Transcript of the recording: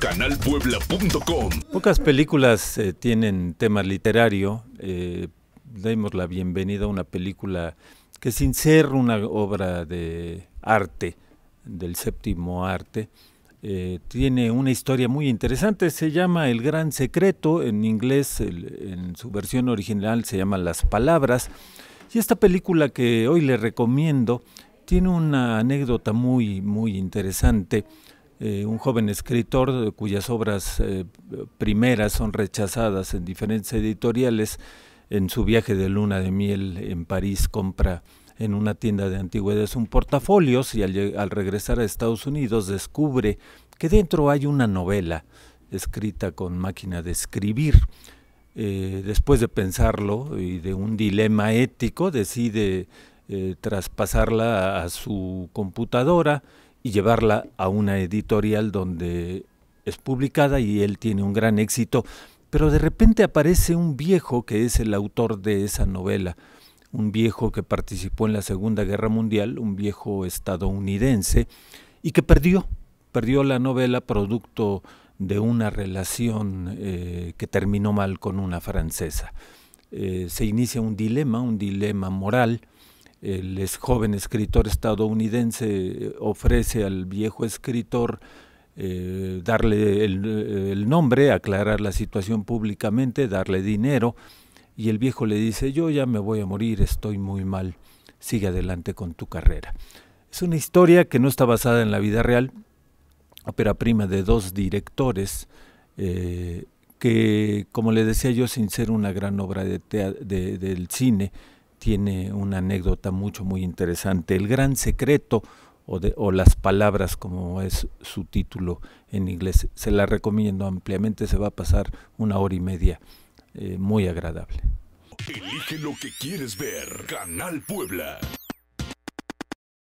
canalpuebla.com. Pocas películas eh, tienen tema literario. Eh, demos la bienvenida a una película que sin ser una obra de arte, del séptimo arte, eh, tiene una historia muy interesante, se llama El Gran Secreto, en inglés, en su versión original se llama Las Palabras, y esta película que hoy le recomiendo tiene una anécdota muy, muy interesante eh, un joven escritor cuyas obras eh, primeras son rechazadas en diferentes editoriales. En su viaje de luna de miel en París compra en una tienda de antigüedades un portafolio y al, regresar a Estados Unidos descubre que dentro hay una novela escrita con máquina de escribir. Eh, después de pensarlo y de un dilema ético, decide traspasarla a, su computadora y llevarla a una editorial donde es publicada y él tiene un gran éxito, pero de repente aparece un viejo que es el autor de esa novela, un viejo que participó en la Segunda Guerra Mundial, un viejo estadounidense, y que perdió, perdió la novela producto de una relación eh, que terminó mal con una francesa. Eh, se inicia un dilema, un dilema moral, el joven escritor estadounidense eh, ofrece al viejo escritor eh, darle eh, el, nombre, aclarar la situación públicamente, darle dinero, y el viejo le dice, yo ya me voy a morir, estoy muy mal, sigue adelante con tu carrera. Es una historia que no está basada en la vida real, ópera prima de dos directores, que, como le decía yo, sin ser una gran obra de de, del cine, tiene una anécdota mucho, muy interesante. El gran secreto o, las palabras como es su título en inglés. Se la recomiendo ampliamente, se va a pasar una hora y media eh, muy agradable. lo que quieres ver, Canal Puebla.